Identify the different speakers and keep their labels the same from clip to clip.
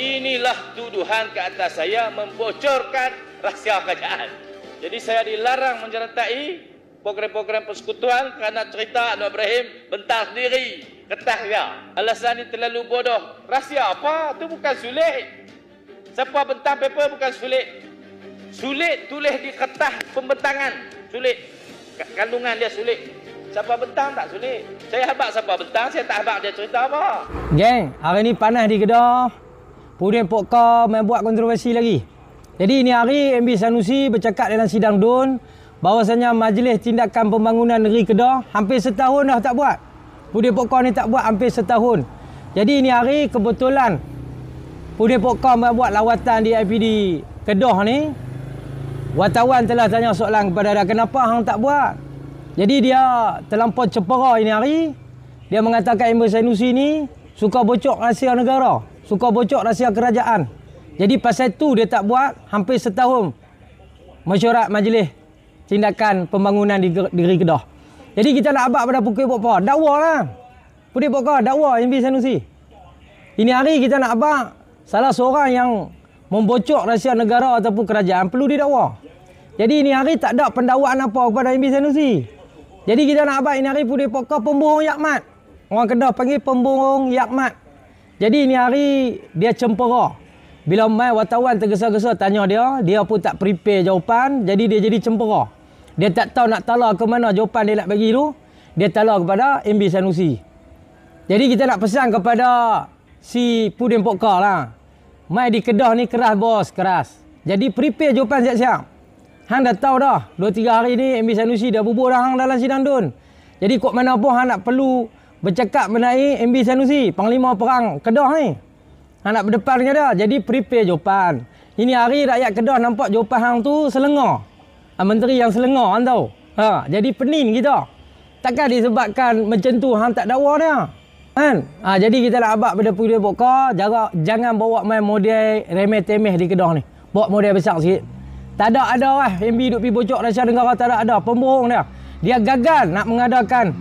Speaker 1: Inilah tuduhan ke atas saya membocorkan rahsia kerajaan. Jadi saya dilarang menyertai program-program persekutuan kerana cerita Anwar Ibrahim bentar sendiri. Ketah dia. Alasan ini terlalu bodoh. Rahsia apa? Itu bukan sulit. Siapa bentang paper bukan sulit. Sulit tulis di ketah pembentangan. Sulit. Kandungan dia sulit. Siapa bentang tak sulit. Saya habak siapa bentang, saya tak habak dia cerita apa.
Speaker 2: Geng, hari ini panas di Kedah. Kemudian Pok Kau membuat kontroversi lagi. Jadi ini hari MB Sanusi bercakap dalam sidang DUN bahawasanya Majlis Tindakan Pembangunan Negeri Kedah hampir setahun dah tak buat. Pudin Pok ni tak buat hampir setahun. Jadi ini hari kebetulan Pudin Pok Kau membuat lawatan di IPD Kedah ni. Wartawan telah tanya soalan kepada dia kenapa hang tak buat. Jadi dia terlampau cepera ini hari. Dia mengatakan Ember Sanusi ini suka bocok rahsia negara suka bocok rahsia kerajaan. Jadi pasal itu dia tak buat hampir setahun mesyuarat majlis tindakan pembangunan di negeri Kedah. Jadi kita nak abak pada pukul buat apa? Dakwa lah. Pukul buat apa? Dakwa MB nusi. Ini hari kita nak abak salah seorang yang membocok rahsia negara ataupun kerajaan perlu didakwa. Jadi ini hari tak ada pendakwaan apa kepada MB Sanusi. Jadi kita nak abak ini hari pukul pokok pembohong Yakmat. Orang Kedah panggil pembohong Yakmat. Jadi ini hari dia cempera. Bila mai wartawan tergesa-gesa tanya dia, dia pun tak prepare jawapan, jadi dia jadi cempera. Dia tak tahu nak tala ke mana jawapan dia nak bagi tu. Dia tala kepada MB Sanusi. Jadi kita nak pesan kepada si Pudin Pokka lah. Mai di Kedah ni keras bos, keras. Jadi prepare jawapan siap-siap. Hang dah tahu dah, 2-3 hari ni MB Sanusi dah bubur dah hang dalam sidang dun. Jadi kok mana pun hang nak perlu bercakap mengenai MB Sanusi, Panglima Perang Kedah ni. Hang nak berdepan dengan dia. Jadi prepare jawapan. Ini hari rakyat Kedah nampak jawapan hang tu selengah. Ah, ha, menteri yang selengah hang tahu. Ha, jadi pening kita. Takkan disebabkan macam tu hang tak dawa dia. Kan? Ha, jadi kita nak abak pada pukul buka. Jaga, jangan bawa main model remeh-temeh di Kedah ni. Bawa model besar sikit. Tak ada ada lah. MB duk pergi bocok rasa negara tak ada ada. Pembohong dia. Dia gagal nak mengadakan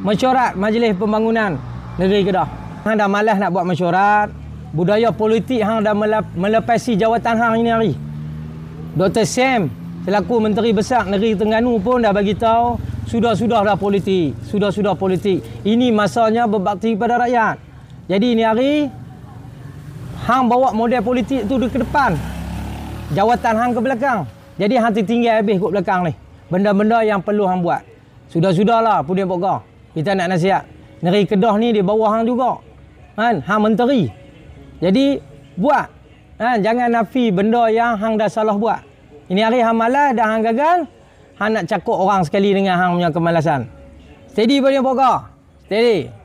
Speaker 2: Hmm. mesyuarat Majlis Pembangunan Negeri Kedah. Hang dah malas nak buat mesyuarat. Budaya politik hang dah melepasi jawatan hang ini hari. Dr. Sam selaku Menteri Besar Negeri Terengganu pun dah bagi tahu sudah-sudah dah politik, sudah-sudah politik. Ini masanya berbakti pada rakyat. Jadi ini hari hang bawa model politik tu ke depan. Jawatan hang ke belakang. Jadi hang tinggal habis kat belakang ni. Benda-benda yang perlu hang buat. Sudah-sudahlah Pudin Pokok kita nak nasihat negeri Kedah ni di bawah hang juga kan hang menteri jadi buat kan jangan nafi benda yang hang dah salah buat ini hari hang malas dah hang gagal hang nak cakap orang sekali dengan hang punya kemalasan steady punya pokok steady